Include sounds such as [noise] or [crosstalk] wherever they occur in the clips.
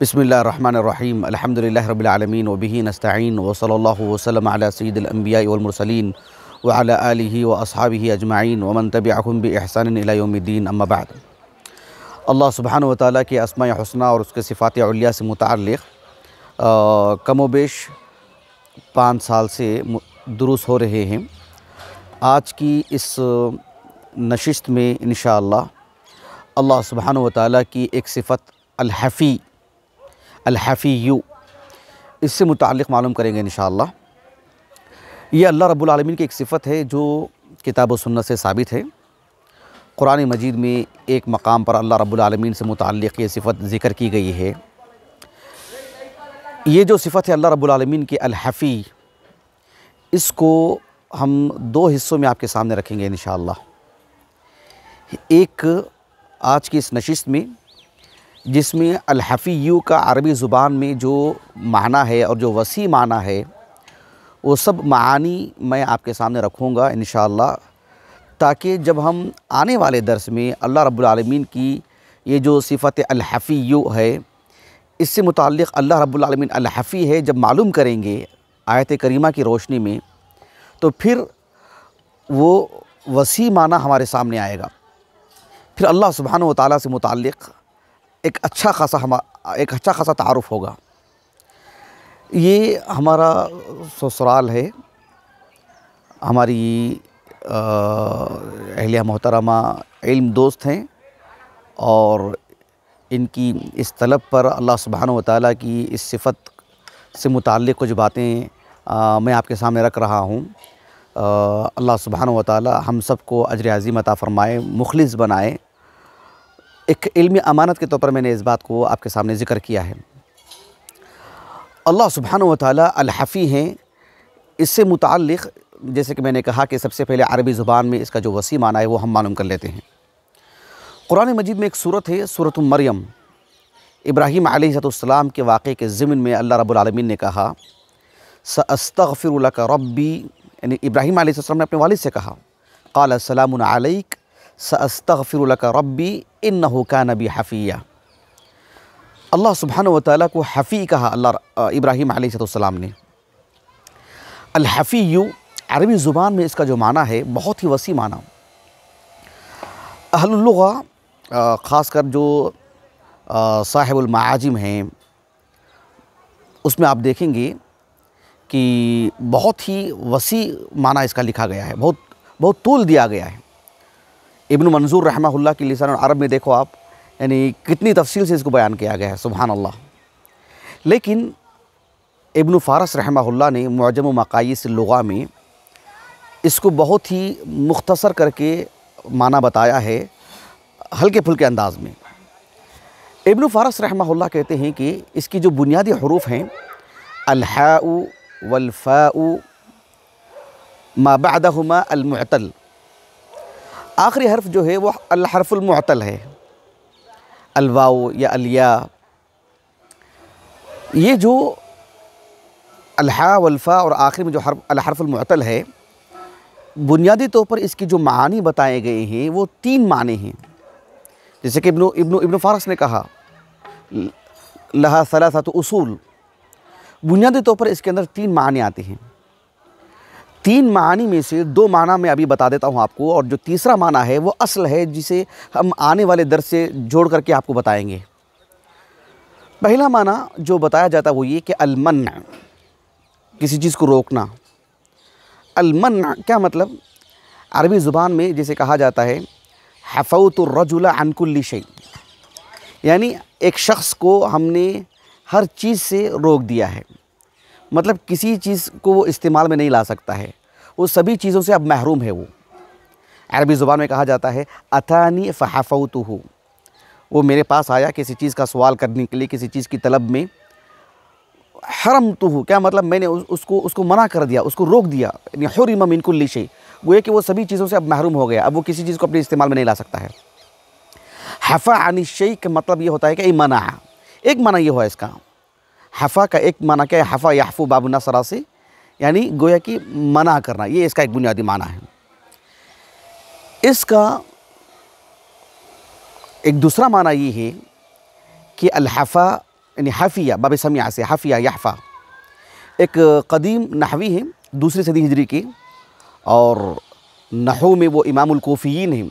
बसमीम अलहमदिल्ला रबालमीन वबी नस्तीन वसल वसलम सईदम्बियामरसलिन वाल व असहाबी अजमाइन वमन तब अहसानदीन अम्माबाद अल्लाह सुबहान व ताली के असमा हसना और उसके सिफ़ात से मुतल कम वेश पाँच साल से दुरुस्त हो रहे हैं आज की इस नशस्त में इन अल्लाह सुबहान व की एक सिफत अलहफ़ी अलहफ़ी इससे मुतक़ मालूम करेंगे इन ये अल्लाह रब्लम रबालमीन की एक सिफ़त है जो किताब सुन्नत से साबित है कुरान मजीद में एक मकाम पर अल्लाह रब्लम रबालमीन से मुतल ये सिफ़त ज़िक्र की गई है ये जो सिफ़त है अल्लाह रब्लम रबालमीन की अलहफ़ी इसको हम दो हिस्सों में आपके सामने रखेंगे इन एक आज की इस नशस्त में जिसमें अलहफ़ी का अरबी ज़ुबान में जो माना है और जो वसी माना है वो सब मानी मैं आपके सामने रखूँगा इन ताकि जब हम आने वाले दरस में अल्लाह रब्लम की ये जो सिफ़त अलहफ़ी है इससे मुतक़ अल्लाह रब्लमिन अलहफ़ी है जब मालूम करेंगे आयत करीमा की रोशनी में तो फिर वो वसी माना हमारे सामने आएगा फिर अल्लाह सुबहान व ताली से मुतक़ एक अच्छा खासा हम एक अच्छा खासा तारफ़ होगा ये हमारा ससुराल है हमारी अहलिया मोहतरमा इल्म दोस्त हैं और इनकी इस तलब पर अल्लाह सुबहान व ताली की इस सिफत से मुतल कुछ बातें मैं आपके सामने रख रहा हूँ अल्लाह सुबहान व ताली हम सबको अजर अजीम अता फ़रमाए मुखलिस बनाए एक इल्मी अमानत के तौर पर मैंने इस बात को आपके सामने ज़िक्र किया है अल्लाह सुबहान व तफ़ी हैं इससे मुतल जैसे कि मैंने कहा कि सबसे पहले अरबी ज़ुबान में इसका जो वसी माना है वो हम मालूम कर लेते हैं कुरान मजीद में एक सूरत है सूरत मरियम इब्राहिम आलतम के वाक़े के ज़िमन में अल्लाह रबालमीन ने कहा सस्तफ़िर रबी यानी इब्राहिम आलम ने अपने वालिद से कहा काल सलाम आलैक सस्तफ़िरक रब्बी इन का नबी हफ़िया अल्लाह सुबहान वाली को हफ़ी कहा अल्लाह इब्राहिम आसमाम ने अलहफ़ी अरबी ज़ुबान में इसका जो माना है बहुत ही वसी माना अहलुल्लुगा ख़ासकर जो साहिबुलमाजिम हैं उसमें आप देखेंगे कि बहुत ही वसी माना इसका लिखा गया है बहुत बहुत तूल दिया गया है इबन मंजूर रहमहुल्ला की लिसान अरब में देखो आप यानी कितनी तफसील से इसको बयान किया गया है सुबहान अल्लाह लेकिन इब्न फ़ारस रहमहुल्ला ने मुजम मकाइस लगा में इसको बहुत ही मुख्तसर करके माना बताया है हल्के फुल्के अंदाज में इब्न फ़ारस रहमहुल्ला कहते हैं कि इसकी जो बुनियादी हरूफ हैं अलहा वलफ़ा माबादहुमा अलमतल आखिरी हर्फ जो है वह हरफुलमतल है अलवाओ या अलिया ये जो अल्हा वल्फ़ा और आखिर में जो हर अलहरफुलमतल है बुनियादी तौर पर इसकी जो मानी बताए गए हैं वो तीन माने हैं जैसे कि इब्न इब्न इब्न फारस ने कहा लहा सलासा तो उसूल बुनियादी तौर पर इसके अंदर तीन माने आते हैं तीन मानी में से दो माना मैं अभी बता देता हूँ आपको और जो तीसरा माना है वो असल है जिसे हम आने वाले दर से जोड़ करके आपको बताएंगे पहला माना जो बताया जाता है वो ये कि अलमन किसी चीज़ को रोकना अलमन क्या मतलब अरबी ज़ुबान में जिसे कहा जाता है हफ़ौत रजुला अनकुल्ली शई यानी एक शख्स को हमने हर चीज़ से रोक दिया है मतलब किसी चीज़ को वो इस्तेमाल में नहीं ला सकता है वो सभी चीज़ों से अब महरूम है वो अरबी ज़ुबान में कहा जाता है अथानी फ़हाफ़त हो वो मेरे पास आया किसी चीज़ का सवाल करने के लिए किसी चीज़ की तलब में हरम तो हूँ क्या मतलब मैंने उस, उसको उसको मना कर दिया उसको रोक दिया इम इनको शे वो है कि वो सभी चीज़ों से अब महरूम हो गया अब वो किसी चीज़ को अपने इस्तेमाल में नहीं ला सकता है हफ़ा अनिशे का मतलब ये होता है कि मना एक मना ये हुआ इसका हफ़ा का एक माना क्या है हफ़ा याफू बाबू नसरा से यानी गोया कि मना करना ये इसका एक बुनियादी माना है इसका एक दूसरा माना ये है कि अलहफ़ा यानी हफ़िया बाब समिया से हफ़िया याफ़ा एक कदीम नहवी है दूसरी सदी हिजरी की और नहो में वो इमामकोफ़ीन हैं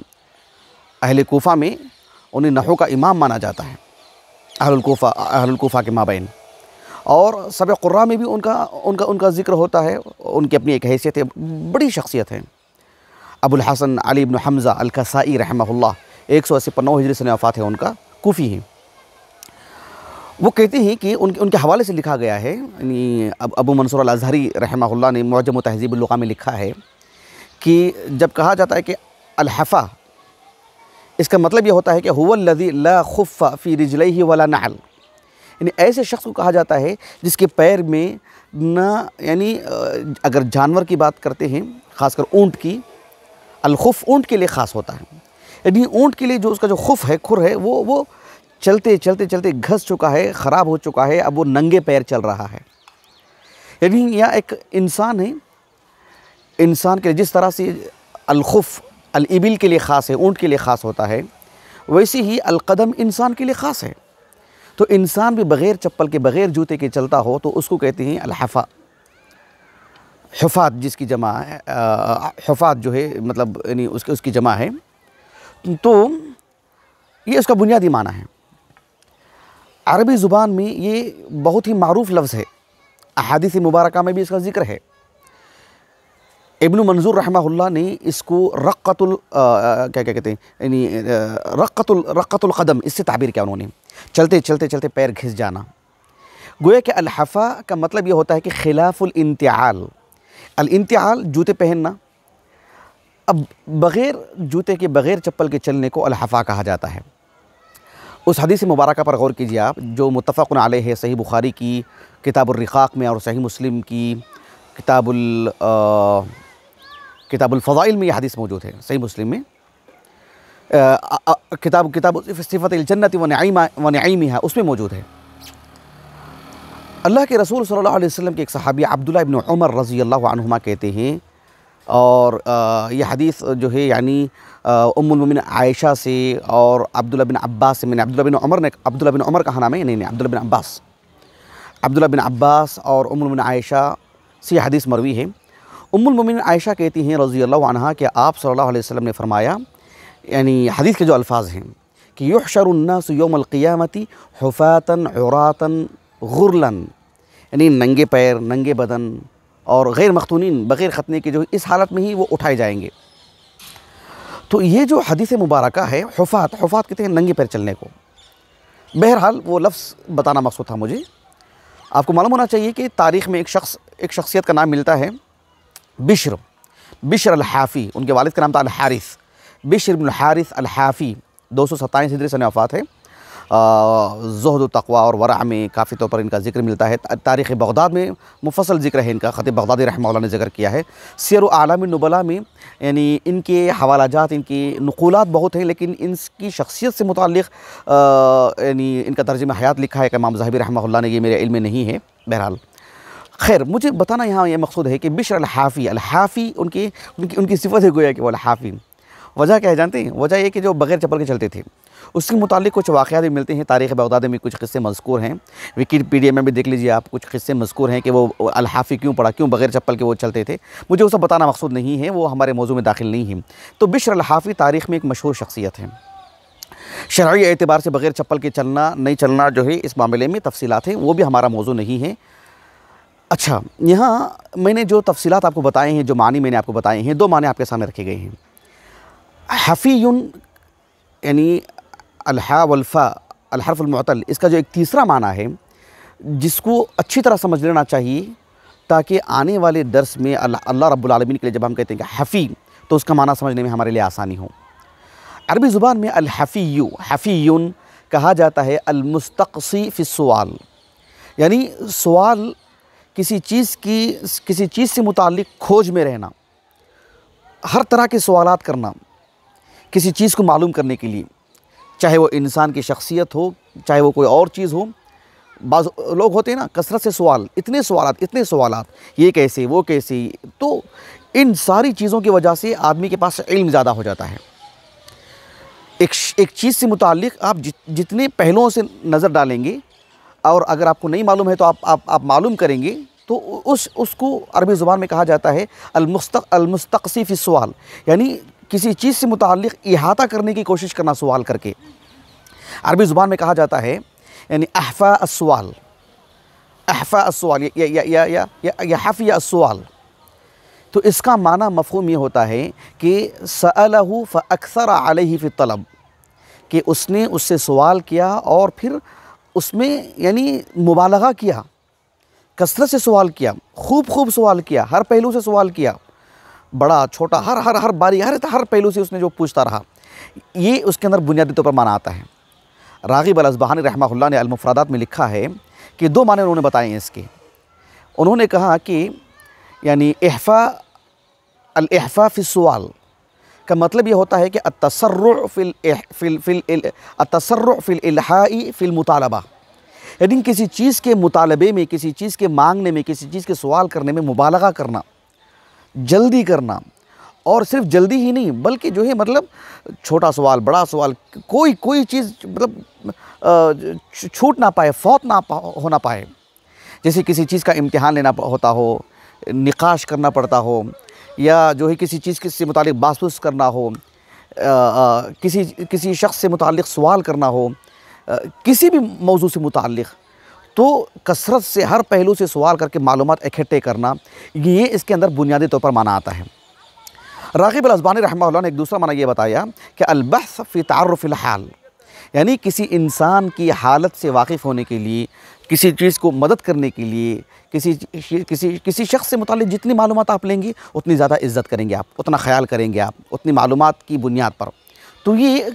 अहल कोफ़ा में उन्हें नहो का इमाम माना जाता है अहलकोफ़ा अहलकोफ़ा के माबेन और सब क़ुर्रा में भी उनका उनका उनका जिक्र होता है उनकी अपनी एक हैसियत है बड़ी शख्सियत है अबुल हसन अलीबन हमज़ा अलकसाई रहमल्ला एक सौ अस्सी पन्नौ हिजरी से वफ़ात है उनका कोफ़ी हैं वो कहते हैं कि उनके उनके हवाले से लिखा गया है यानी अब अबू मंसूर अल अजहरी रहमा ने मौजम तहजीबुल्लुका में लिखा है कि जब कहा जाता है कि अलहफ़ा इसका मतलब ये होता है कि हुवल्लदी ला खुफ़ा फ़ी रिजलई वाला नल यानी ऐसे शख्स को कहा जाता है जिसके पैर में ना यानी अगर जानवर की बात करते हैं ख़ासकर ऊंट की अलखुफ़ ऊंट के लिए ख़ास होता है यानी ऊँट के लिए जो उसका जो खुफ है खुर है वो वो चलते चलते चलते घस चुका है ख़राब हो चुका है अब वो नंगे पैर चल रहा है यानी यह एक इंसान है इंसान के जिस तरह से अलखुफ़ अलबिल के लिए ख़ास है ऊँट के लिए ख़ास होता है वैसे ही अलकदम इंसान के लिए ख़ास है तो इंसान भी बग़ैर चप्पल के बग़ैर जूते के चलता हो तो उसको कहते हैं अलहफ़ा हफात जिसकी जमा है हफात जो है मतलब यानी उसके उसकी जमा है तो ये उसका बुनियादी माना है अरबी ज़ुबान में ये बहुत ही मरूफ लफ्ज़ है अहादीस मुबारक में भी इसका ज़िक्र है इब्न मंजूर रहमा ने इसको रक़तुल क्या क्या कहते हैं यानी रक़तुल रक़तुल क़दम इससे ताबीर किया उन्होंने चलते चलते चलते पैर घिस जाना गोया के अलहफ़ा का मतलब ये होता है कि अल इंतहाल जूते पहनना अब बग़ैर जूते के बग़ैर चप्पल के चलने को अलहफ़ा कहा जाता है उस हदीस मुबारक पर गौर कीजिए आप जो मुतफ़ आल है सही बुखारी की किताबुलरक़ाक में और सही मुस्लिम की किताबुल किताबुलफ़ाइल में यह हदीस मौजूद है सही मुस्लिम में किताब किताब सिफ़त जन्नत वन आईमी है उसमें मौजूद है अल्लाह के रसूल सल्लल्लाहु अलैहि वसल्लम के एक सहाबी अब्दुल्ला इब्न उमर रज़ी अल्लाह कहते हैं और यह हदीस जो है यानी उमुलमिन आयशा से और अब्दुल्ला बिन अब्बास से मैंने अब्दुल्ला बिन उमर ने अब्दुल्ला बिन उमर कहा नाम है नहीं नहीं अब्दुल्ला बिन अब्बास अब्दुल्ला बिन अब्बास और उमुलमिन आयशा से हदीस मरवी है उमुलमिन आयशा कहती हैं रज़ी अल्लाह कि आप सल्लल्लाहु अलैहि वसल्लम ने फरमाया यानी हदीस के जो अल्फाज हैं कि युशरन्नास योमलक़ियामती हफातन औरातन गुरलन यानी नंगे पैर नंगे बदन और गैर मखतूनिन बग़ैर ख़तने के जो इस हालत में ही वो उठाए जाएंगे तो ये जो हदीस मुबारक है हफात हफात कहते हैं नंगे पैर चलने को बहरहाल वो लफ्ज़ बताना मकसूद था मुझे आपको मालूम होना चाहिए कि तारीख़ में एक शख्स एक शख्सियत का नाम मिलता है बिश्र बिश्र अल हाफ़ी उनके वालिद का नाम था अल हारिस बिशर बिन हारिस अलहाफ़ी दो सौ सत्ताईस हिजरी सन वफ़ात है जहद तकवा और वरा में काफ़ी तौर पर इनका जिक्र मिलता है तारीख़ बगदाद में मुफसल जिक्र है इनका ख़त बगदादी रहमल्ला ने जिक्र किया है सैर आलम नबला में यानी इनके हवाला जात इनकी नकूलत बहुत हैं लेकिन इनकी शख्सियत से मुतल यानी इनका तर्ज में हयात लिखा है कमाम जहबी रहमल्ला ने ये मेरे इल्म नहीं है बहरहाल खैर मुझे बताना यहाँ यह मकसूद है कि बिशर अलहाफ़ी अलहाफ़ी उनकी उनकी उनकी सिफत है गोया कि वो अलहाफ़ी वजह क्या है जानते हैं वजह ये कि जो बगैर चप्पल के चलते थे उसके मुतालिक कुछ वाक़ भी मिलते हैं तारीख़ बगदाद में कुछ किस्से मजकूर हैं विकीपीडिया में भी देख लीजिए आप कुछ किस्से मजकूर हैं कि वो अलहाफ़ी क्यों पड़ा क्यों बगैर चप्पल के वो चलते थे मुझे वो बताना मकसूद नहीं है वो हमारे मौजू में दाखिल नहीं है तो बिशर अलहाफ़ी तारीख़ में एक मशहूर शख्सियत है शर्य एतबार से बगैर चप्पल के चलना नहीं चलना जो है इस मामले में तफसीत हैं वो भी हमारा मौजू नहीं है अच्छा यहाँ मैंने जो तफसीत आपको बताए हैं जो मानी मैंने आपको बताए हैं दो माने आपके सामने रखे गए हैं हफ़ी यानी अलहा वल्फ़ा अलहरफ अलमतल इसका जो एक तीसरा माना है जिसको अच्छी तरह समझ लेना चाहिए ताकि आने वाले दर्स में अल्लाह रब्बुलमीन के लिए जब हम कहते हैं कि हफ़ी तो उसका माना समझने में हमारे लिए आसानी हो अरबी ज़ुबान में अलहफ़ी हफ़ी कहा जाता है अलमुस्तसी फ़िसवाल यानी सवाल किसी चीज़ की किसी चीज़ से मुतल खोज में रहना हर तरह के सवाल करना किसी चीज़ को मालूम करने के लिए चाहे वो इंसान की शख्सियत हो चाहे वो कोई और चीज़ हो बाज लोग होते हैं ना कसरत से सवाल इतने सवाल इतने सवाल ये कैसे वो कैसे तो इन सारी चीज़ों की वजह से आदमी के पास इल्म ज़्यादा हो जाता है एक एक चीज़ से मुतक आप जितने पहलुओं से नज़र डालेंगे और अगर आपको नहीं मालूम है तो आप आप, आप मालूम करेंगे तो उस उसको अरबी ज़ुबान में कहा जाता है अलमुस्त अलमुस्तफ़ी सवाल यानी किसी चीज़ से मुतल अहाता करने की कोशिश करना सवाल करके अरबी ज़ुबान में कहा जाता है यानी अहफा असवाल अहफा असवाल या या असवाल तो इसका माना मफहूम ये होता है कि फ अक्सर आलही फ़ि तलब कि उसने उससे सवाल किया और फिर उसमें यानी मुबालगा किया कसरत से सवाल किया खूब खूब सवाल किया हर पहलू से सवाल किया बड़ा छोटा हर हर हर बारी हर हर पहलू से उसने जो पूछता रहा ये उसके अंदर बुनियादी तौर पर माना आता है रागिब अलसबहानी रहमा ने अलमफरादात में लिखा है कि दो माने उन्होंने बताए हैं इसके उन्होंने कहा कि यानी अहफा अलहफा फ़िसवाल का मतलब ये होता है कि तसर फिल फिल फिल तसर यानी किसी चीज़ के मुतालबे में किसी चीज़ के मांगने में किसी चीज़ के सवाल करने में मुबालगा करना जल्दी करना और सिर्फ जल्दी ही नहीं बल्कि जो है मतलब छोटा सवाल बड़ा सवाल कोई कोई चीज़ मतलब छूट ना पाए फौत ना पा, हो ना पाए जैसे किसी चीज़ का इम्तिहान लेना होता हो निकाश करना पड़ता हो या जो है किसी चीज़ के से मुतल बासूस करना हो आ, आ, किसी किसी शख्स से मुतल सवाल करना हो आ, किसी भी मौजू से मुतल तो कसरत से हर पहलू से सवाल करके मालूम इकट्ठे करना ये इसके अंदर बुनियादी तौर पर माना आता है रागिब अलबानी रहमा ने एक दूसरा माना यह बताया कि अलबहस फ़ी हाल यानी किसी इंसान की हालत से वाकिफ़ होने के लिए किसी चीज़ को मदद करने के लिए किसी किसी किसी शख्स से मुतल जितनी मालूम आप लेंगी उतनी ज़्यादा इज़्ज़त करेंगे आप उतना ख्याल करेंगे आप उतनी मालूम की बुनियाद पर तो ये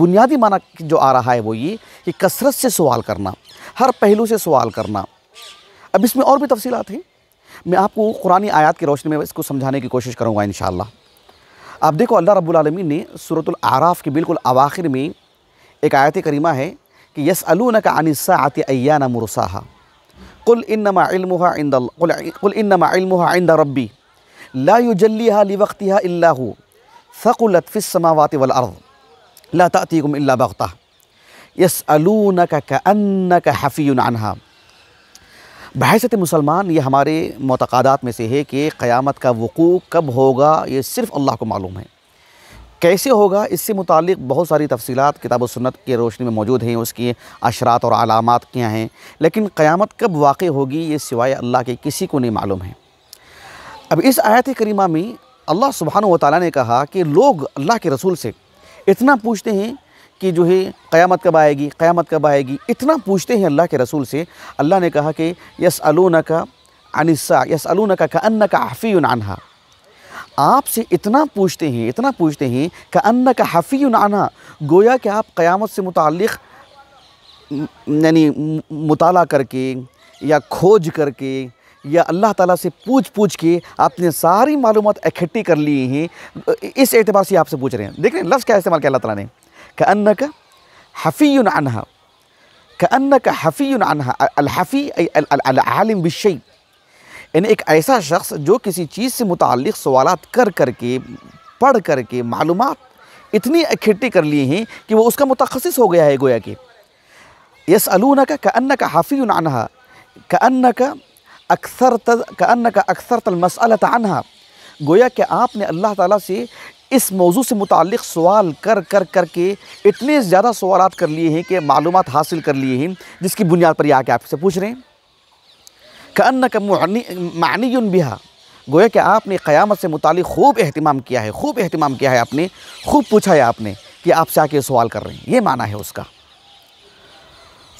बुनियादी माना जो आ रहा है वो ये कि कसरत से सवाल करना हर पहलू से सवाल करना अब इसमें और भी तफसीत हैं मैं आपको कुरानी आयात की रोशनी में इसको समझाने की कोशिश करूँगा इन आप देखो अल्लाह रब्लमी ने सूरतुल आराफ़ के बिल्कुल अवाखिर में एक आयत करीमा है कि यस अलू न का अनिस्सा आत अयान मुरसा कुल इनमा कुल इनमा आइंद रब्बी ला युजल्लिहा लिवक्तिहा इल्ला वल ला तातीकुम इल्ला बख्ता यस अलून का कन्न का हफ़ी अनहा बहसत मुसलमान ये हमारे मतकादात में से है कि क़यामत का वक़ू कब होगा ये सिर्फ़ अल्लाह को मालूम है कैसे होगा इससे मुतल बहुत सारी तफसीत किताब सन्नत की रोशनी में मौजूद हैं उसकी अशरात और अलामत क्या हैं लेकिन क़यामत कब वाक़ होगी ये सिवाय अल्लाह के किसी को नहीं मालूम है अब इस आयत करीमा में अल्लाह सुबहान वाली ने कहा कि लोग अल्लाह के रसूल से इतना पूछते हैं कि जो है क़यामत कब आएगी क़यामत कब आएगी इतना पूछते हैं अल्लाह के रसूल से अल्लाह ने कहा कि यस अलून का अनिस्सा यस अलून का अन्न का हफ़ी अनहा आपसे इतना पूछते हैं इतना पूछते हैं कि अन्न का हफ़ी अनहा गोया कि आप क़यामत से मुतक़ यानी मुताल करके या खोज करके या अल्लाह ताला से पूछ पूछ के आपने सारी मालूम इकट्ठी कर ली हैं इस एतबार से आपसे पूछ रहे हैं देख रहे हैं लफ्ज़ क्या इस्तेमाल किया अल्लाह ताला ने كأنك حفي عنها كأنك حفي عنها الحفي أي العالم بالشيء ان ایک ایسا شخص جو کسی چیز سے متعلق سوالات کر کر کے پڑھ کر کے معلومات اتنی اکھٹی کر لیے ہیں کہ وہ اس کا متخصص ہو گیا ہے گویا کہ یسالونک کانک حفی عنها كأنك اكثرت كأنك اكثرت المساله عنها گویا کہ آپ نے اللہ تعالی سے इस मौजू से मुतक सवाल कर कर कर के इतने ज़्यादा सवाल कर लिए हैं कि मालूम हासिल कर लिए हैं जिसकी बुनियाद पर आके आपसे पूछ रहे हैं कन्न का मानी बिहा गोया कि आपने क़्यामत से मुतल खूब अहतमाम किया है खूब अहतमाम किया है आपने खूब पूछा है आपने कि आपसे आके सवाल कर रहे हैं ये माना है उसका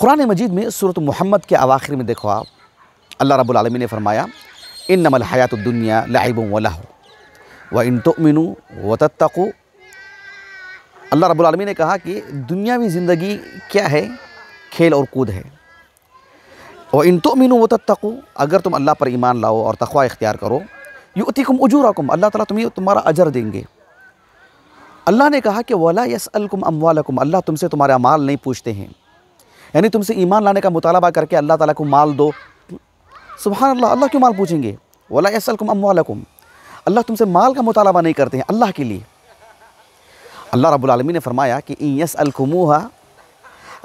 कुरान मजीद में सूरत मोहम्मद के आवाख़िर में देखो आप अल्लाह रबालमी ने फरमाया इन नमल हयात दुनिया लाइब वाला हो व इन मिनू व तत्तु अल्लाह रब्लमी ने कहा कि दुनियावी ज़िंदगी क्या है खेल और कूद है व इन मिनू व तत्तु अगर तुम अल्लाह पर ईमान लाओ और तखवा इख्तियार करो युतिकुम उजूरकुम अल्लाह ताला तुम्हें तुम्हारा अजर देंगे अल्लाह ने कहा कि वला अलकुम अमवालकुम अल्लाह तुमसे तुम्हारा माल नहीं पूछते हैं यानी तुमसे ईमान लाने का मुतालबा करके अल्लाह ताला को माल दो सुबह अल्लाह अल्लाह क्यों माल पूछेंगे वला यसअलकुम अमवालकुम अल्लाह तुमसे माल का मुतालबा नहीं करते हैं अल्लाह के लिए अल्लाह रब्लमी ने फरमाया कि यस अलकमूहा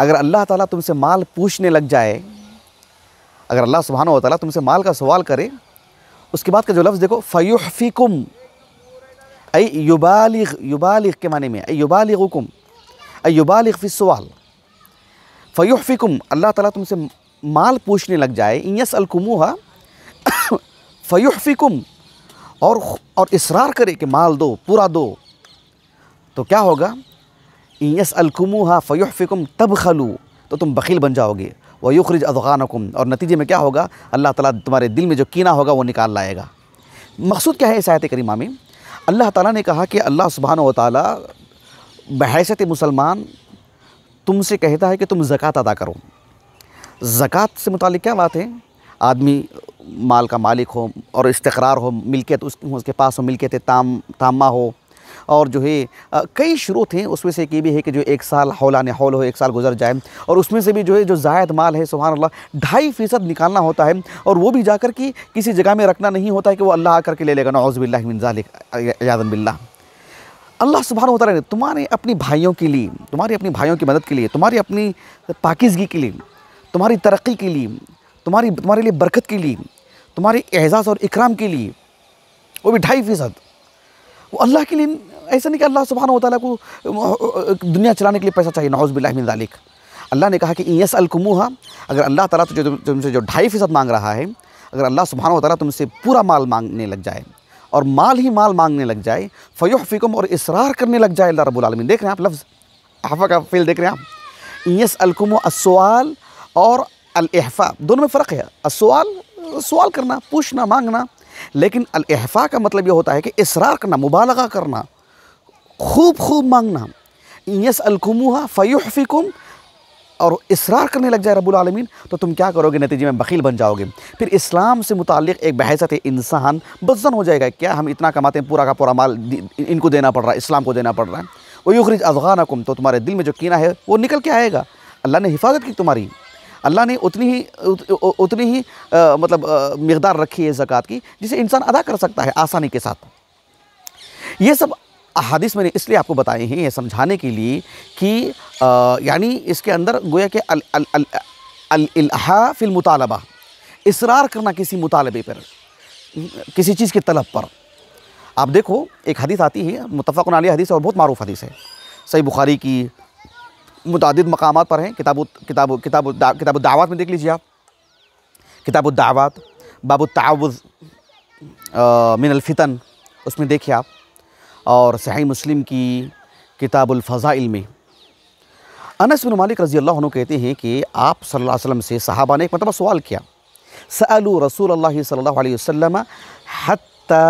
अगर अल्लाह ताला तुमसे माल पूछने लग जाए अगर अल्लाह सुबहाना ताली तुमसे माल का सवाल करे उसके बाद का जो लफ्ज़ देखो फ़युफ़िकुम ऐ युबालिग युबालिग के माने में ऐ युबालिगुकुम ऐ युबालिग सवाल फ़युफ़िकुम अल्लाह ताला तुमसे माल पूछने लग जाए यस अलकमूहा [coughs] फ़युफ़िकुम और और इसरार करे कि माल दो पूरा दो तो क्या होगा यस अलकुमू हा फ़युफ़िकुम तब खलू तो तुम बकील बन जाओगे व युखरज अफगानकुम और नतीजे में क्या होगा अल्लाह ताला तुम्हारे दिल में जो कीना होगा वो निकाल लाएगा मकसूद क्या है इस आयत करीमा में अल्लाह ताला ने कहा कि अल्लाह सुबहान व ताली मुसलमान तुमसे कहता है कि तुम ज़क़़त अदा करो ज़क़़त से मुतल क्या बात है आदमी माल का मालिक हो और इस्तकरार हो मिलकियत तो उस, उसके पास हो मिलकियत ताम तामा हो और जो है कई शुरू हैं उसमें से एक ये भी है कि जो एक साल हौला हौल हो एक साल गुजर जाए और उसमें से भी जो है जो जायद माल है सुबह अल्लाह ढाई फ़ीसद निकालना होता है और वो भी जाकर कि किसी जगह में रखना नहीं होता है कि वो अल्लाह आकर के ले लेगा नौज़बिल्लाजादम बिल्ला अल्लाह सुबहान होता रहे तुम्हारे अपने भाइयों के लिए तुम्हारे अपनी भाइयों की मदद के लिए तुम्हारी अपनी पाकिजगी के लिए तुम्हारी तरक्की के लिए तुम्हारी तुम्हारे लिए बरकत के लिए तुम्हारे एहसास और इकराम के लिए वो भी ढाई फ़ीसद वो अल्लाह के लिए ऐसा नहीं कि अल्लाह सुबहान ताली को दुनिया चलाने के लिए पैसा चाहिए नौज़बिल्लामिन दालिक अल्लाह ने कहा कि यस अलकमूहा अगर अल्लाह ताला तुझे तुमसे जो ढाई फ़ीसद मांग रहा है अगर अल्लाह सुबहान ताली तुमसे पूरा माल मांगने लग जाए और माल ही माल मांगने लग जाए फ़योफ़िकम और इसरार करने लग जाए अल्लाह रबालमीन देख रहे हैं आप लफ्ज़ हाफा का फेल देख रहे हैं आप यस अलकम असवाल और अलहफा दोनों में फ़र्क है सवाल सवाल करना पूछना मांगना लेकिन अलहफा का मतलब ये होता है कि इसरार करना मुबालगा करना खूब खूब मांगना यस अलकुमुहा फ़युफ़िकुम और इसरार करने लग जाए रब्बुल रबालमीन तो तुम क्या करोगे नतीजे में बखील बन जाओगे फिर इस्लाम से मुतक एक बहसत इंसान बदजन हो जाएगा क्या हम इतना कमाते हैं पूरा का पूरा माल इनको देना पड़ रहा है इस्लाम को देना पड़ रहा है वो युखरिज अफगानकुम तो तुम्हारे दिल में जो कीना है वो निकल के आएगा अल्लाह ने हिफाजत की तुम्हारी अल्लाह ने उतनी ही उत, उतनी ही आ, मतलब मकदार रखी है ज़क़़त की जिसे इंसान अदा कर सकता है आसानी के साथ ये सब अहादिस मैंने इसलिए आपको बताए हैं ये समझाने के लिए कि यानी इसके अंदर गोया के फिल मुतालबा इसरार करना किसी मुतालबे पर किसी चीज़ की तलब पर आप देखो एक हदीस आती है मुतफ़ा हदीस और बहुत मरूफ हदीस है सही बुखारी की मुतद मकाम पर हैं किताब किताब किताब किताब दावत में देख लीजिए आप किताब दावत बाबू तावुज़ मिनलफ़ितन उसमें देखिए आप और सही मुस्लिम की किताबुलफ़ाइल में अनस बिन मालिक रज़ी अल्लाह कहते हैं कि आप सल्लल्लाहु अलैहि वसल्लम से साहबा ने एक मतलब सवाल किया सलो रसूल अल्लाह सल्लल्लाहु अलैहि वसल्लम हत्ता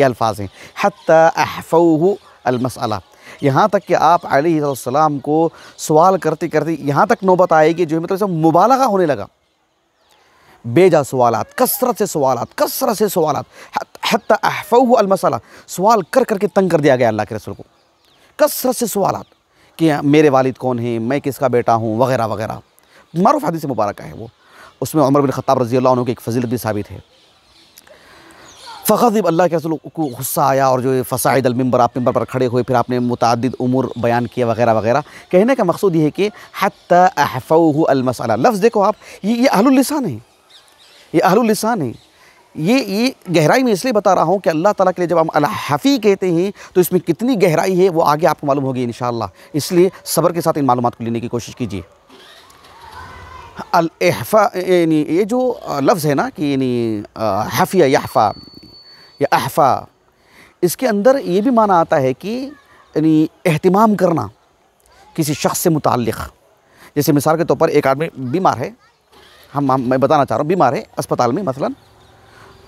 ये अल्फाज हैं हत्ता अहफ़ू अलमसअला यहाँ तक कि आप आलम को सवाल करते करते यहाँ तक नौबत आएगी जो मतलब मुबालगा होने लगा बेजा सवाल कसरत से सवाल कसरत से सवाल अलमसला सवाल कर करके तंग कर दिया गया अल्लाह के रसूल को कसरत से सवाल कि मेरे वालिद कौन हैं मैं किसका बेटा हूँ वगैरह वगैरह मरूफ से मुबारक है वो उसमें उमर बिन ख़त्ताब रजी अल्लाह की एक फजीलत भी साबित है फ़खब अल्लाह के रसूल को गुस्सा आया और जो फ़साइद अलमबर आप मंबर पर खड़े हुए फिर आपने मुतद उमूर बयान किया वगैरह वगैरह कहने का मकसद ये है कि हत अहफ़ लफ्ज़ देखो आप ये ये अहलुलसान है ये अहलुलसान है ये ये गहराई में इसलिए बता रहा हूँ कि अल्लाह ताला के लिए जब हम अलहफ़ी कहते हैं तो इसमें कितनी गहराई है वो आगे आपको मालूम होगी इन इसलिए सब्र के साथ इन मालूम को लेने की कोशिश कीजिए अलहफ़ा यानी ये जो लफ्ज़ है ना कि यानी हफ़िया याफ़ा या अहफा इसके अंदर ये भी माना आता है कि यानी अहतमाम करना किसी शख्स से मुतल जैसे मिसाल के तौर पर एक आदमी बीमार है हम, हम मैं बताना चाह रहा हूँ बीमार है अस्पताल में मसलन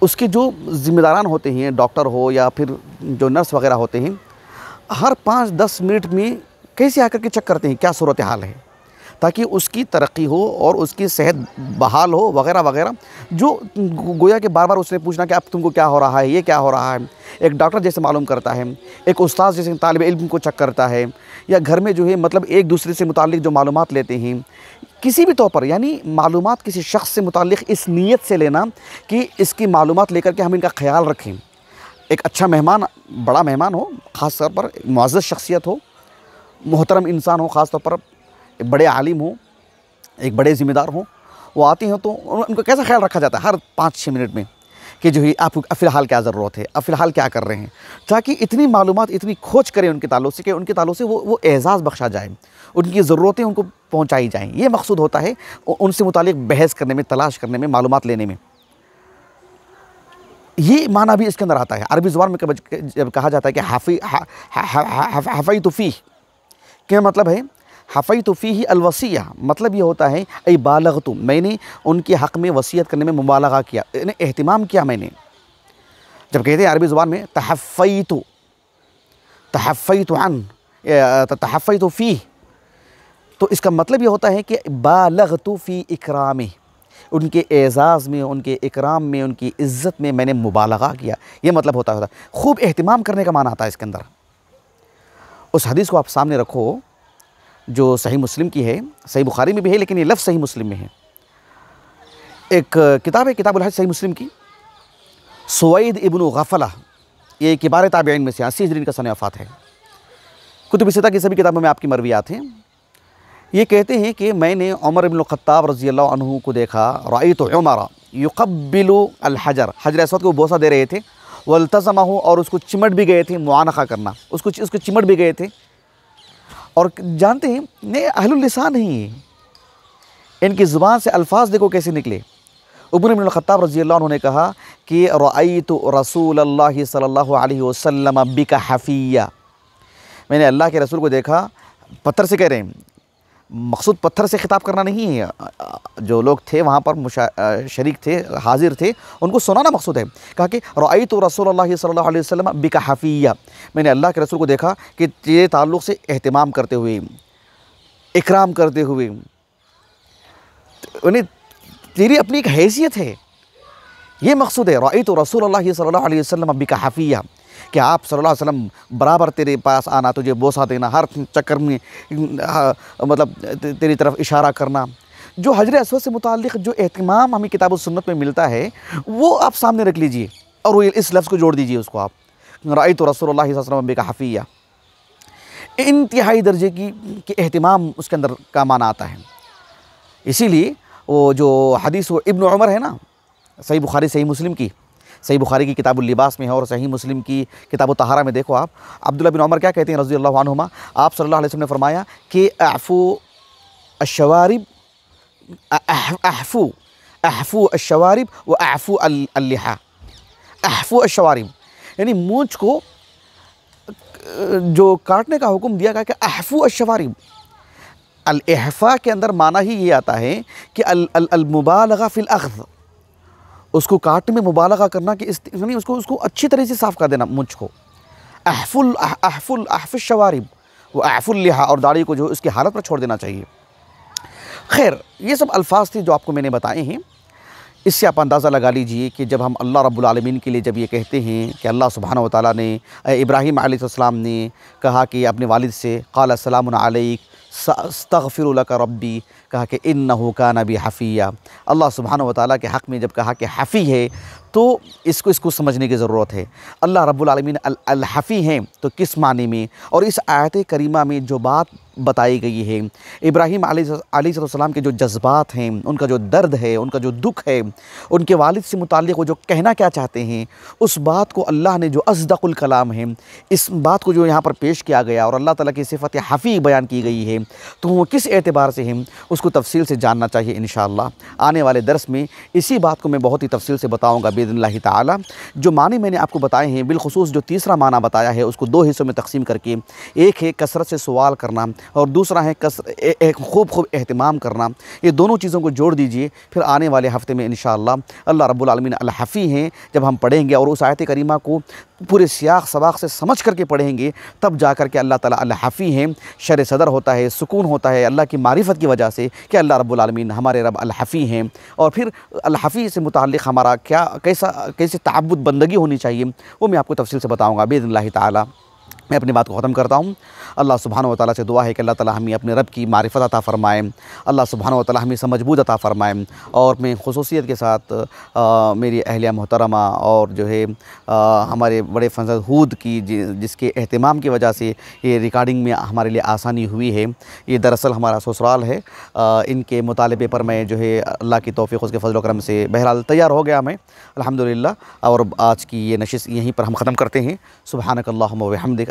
उसके जो जिम्मेदारान होते हैं डॉक्टर हो या फिर जो नर्स वगैरह होते हैं हर पाँच दस मिनट में कैसे आकर के चेक करते हैं क्या सूरत हाल है ताकि उसकी तरक्की हो और उसकी सेहत बहाल हो वगैरह वगैरह जो गोया के बार बार उसने पूछना कि अब तुमको क्या हो रहा है ये क्या हो रहा है एक डॉक्टर जैसे मालूम करता है एक उस्ताद जैसे तालब इल्म को चेक करता है या घर में जो है मतलब एक दूसरे से मुतल जो मालूम लेते हैं किसी भी तौर पर यानी मालूम किसी शख्स से मुतल इस नीयत से लेना कि इसकी मालूम लेकर के हम इनका ख्याल रखें एक अच्छा मेहमान बड़ा मेहमान हो ख़ास तौर पर मुआज़ शख्सियत हो मोहतरम इंसान हो ख़ास तौर पर एक बड़े आलिम हों एक बड़े ज़िम्मेदार हों वो आते हैं तो उनको कैसा ख्याल रखा जाता है हर पाँच छः मिनट में कि जो है आपको फ़िलहाल क्या ज़रूरत है अब फ़िलहाल क्या कर रहे हैं ताकि इतनी मालूम इतनी खोज करें उनके तालों से कि उनके तालों से वो वो एज़ाज़ बख्शा जाए उनकी ज़रूरतें उनको पहुँचाई जाएँ ये मकसूद होता है उनसे मुतल बहस करने में तलाश करने में मालूम लेने में ये माना भी इसके अंदर आता है अरबी ज़ुबान में कब जब कहा जाता है कि हाफी हाफी तोफ़ी क्या मतलब है हफ़ई ही अलवसीया मतलब ये होता है अई बालग तुम मैंने उनके हक़ में वसीयत करने में मुबालगा किया अहतमाम किया मैंने जब कहते हैं अरबी ज़ुबान में तहफ़ई तो तहफ़ई तो अन तहफ़ई तो फ़ी तो इसका मतलब ये होता है कि बालग तो फ़ी इकराम उनके एज़ाज़ में उनके इकराम में उनकी इज़्ज़त में मैंने मुबालगा किया ये मतलब होता होता खूब अहतमाम करने का माना आता है इसके अंदर उस हदीस को आप सामने रखो जो सही मुस्लिम की है सही बुखारी में भी है लेकिन ये लफ्ज़ सही मुस्लिम में है एक किताब है किताब सही मुस्लिम की सोईद इबन गफला ये एक इबार ताबेन में से अस्सी हजरीन का सन है कुतुब सिता की सभी किताबों में आपकी मरवियात हैं ये कहते हैं कि मैंने उमर इबन ख़त्ताब रज़ी अल्लाह को देखा रई तो उमारा युकबिलो अलहजर हजर असद को बोसा दे रहे थे वल्तज़मा और उसको चिमट भी गए थे मुआनखा करना उसको उसको चिमट भी गए थे और जानते हैं नहीं है इनकी ज़ुबान से अल्फाज देखो कैसे निकले उबर ख़त्ताब रजी उन्होंने कहा कि रई तो रसूल अल्लाह सल्लल्लाहु अलैहि वसल्लम हफ़िया मैंने अल्लाह के रसूल को देखा पत्थर से कह रहे हैं मकसूद पत्थर से ख़िताब करना नहीं है जो लोग थे वहाँ पर शरीक थे हाजिर थे उनको सुनाना मकसूद है कहा कि रई तो रसोल सल्ला वसम बिका हफ़िया मैंने अल्लाह के रसूल को देखा कि तेरे ताल्लुक़ से अहतमाम करते हुए इकराम करते हुए उन्हें तेरी अपनी एक हैसियत है ये मकसूद है रई तो रसोल सल्ला वसलम बिका हफ़िया कि आप सल्लल्लाहु अलैहि वसल्लम बराबर तेरे पास आना तुझे बोसा देना हर चक्कर में मतलब तेरी तरफ इशारा करना जो हजर असवद से मुतक जो अहतमाम हमें किताब सुन्नत में मिलता है वो आप सामने रख लीजिए और वो इस लफ्ज़ को जोड़ दीजिए उसको आप राय तो रसोल का हफ़िया इंतहाई दर्जे की कि अहतमाम उसके अंदर का माना आता है इसीलिए वो जो हदीस इब्न उमर है ना सही बुखारी सही मुस्लिम की सही बुखारी की किताबुल लिबास में है और सही मुस्लिम की किताब तहारा में देखो आप अब्दुल्ला बिन उमर क्या कहते हैं रजी अल्लाहुमा आप सल्लल्लाहु अलैहि वसल्लम ने फरमाया कि अफ़ू अशवारिब अहफू अहफू अशवारिब व अहफू अल्हा अहफू अशवारिब यानी मूँछ को जो काटने का हुक्म दिया गया कि अहफू अशवारिब अलहफ़ा के अंदर माना ही ये आता है कि अलमुबालगा फ़िल अख्ज़ उसको काटने में मुबालगा करना कि इस यानी उसको उसको अच्छी तरह से साफ़ कर देना को अहफुल अहफुल अहफ शवारिब वो अहफुल लिहा और दाढ़ी को जो उसकी हालत पर छोड़ देना चाहिए खैर ये सब अल्फाज थे जो आपको मैंने बताए हैं इससे आप अंदाज़ा लगा लीजिए कि जब हम अल्लाह रब्बुल के लिए जब ये कहते हैं कि अल्लाह सुबहाना वाली ने इब्राहिम आसमाम ने कहा कि अपने वालिद से काल सलाम आलिक तगफ़िर रब्बी कहा कि इन का नबी हफ़िया अल्लाह सुबहान वाली के हक़ में जब कहा कि हफ़ी है तो इसको इसको समझने की ज़रूरत है अल्लाह रब्बुल रबालमीन हफ़ी हैं तो किस मानी में और इस आयत करीमा में जो बात बताई गई है इब्राहिम आसमाम के जो जज्बात हैं उनका जो दर्द है उनका जो दुख है उनके वालिद से मुतक़ वो जो कहना क्या चाहते हैं उस बात को अल्लाह ने जो असदकुल कलाम है इस बात को जो यहाँ पर पेश किया गया और अल्लाह ताला की सिफत हफ़ी बयान की गई है तो वो किस एतबार से हैं उसको तफसील से जानना चाहिए इन आने वाले दरस में इसी बात को मैं बहुत ही तफसील से बताऊँगा बेदन ताली जो माने मैंने आपको बताए हैं बिलखसूस जो तीसरा माना बताया है उसको दो हिस्सों में तकसीम करके एक है कसरत से सवाल करना और दूसरा है कस एक खूब खूब अहतमाम करना ये दोनों चीज़ों को जोड़ दीजिए फिर आने वाले हफ्ते में इन अल्लाह रब्बुल आलमीन अलहफ़ी हैं जब हम पढ़ेंगे और उस आयत करीमा को पूरे सियाक सबाक से समझ करके पढ़ेंगे तब जा कर के अल्लाह ताला हफ़ी हैं शर सदर होता है सुकून होता है अल्लाह की मारिफत की वजह से कि अल्लाह रबालमीन हमारे रब अलहफ़ी हैं और फिर अलहफ़ी से मुतल हमारा क्या कैसा कैसे ताबुद बंदगी होनी चाहिए वो मैं आपको तफसील से बताऊँगा बेदन ताली मैं अपनी बात को ख़त्म करता हूँ अल्लाह सुबहान व ताली से दुआ है कि अल्लाह ताली हमें अपने रब की मारिफत अता फ़रमाए अल्लाह सुबहान व ताली हमें समझबूत अता फ़रमाए और मैं खसूसियत के साथ आ, मेरी अहलिया मोहतरमा और जो है आ, हमारे बड़े फजल हूद की जि, जिसके अहतमाम की वजह से ये रिकॉर्डिंग में हमारे लिए आसानी हुई है ये दरअसल हमारा ससुराल है आ, इनके मुतालबे पर मैं जो है अल्लाह की तोफ़ी उसके फजल करम से बहरहाल तैयार हो गया मैं अलहमदिल्ला और आज की ये नशिश यहीं पर हम ख़त्म करते हैं अल्लाह हमदिक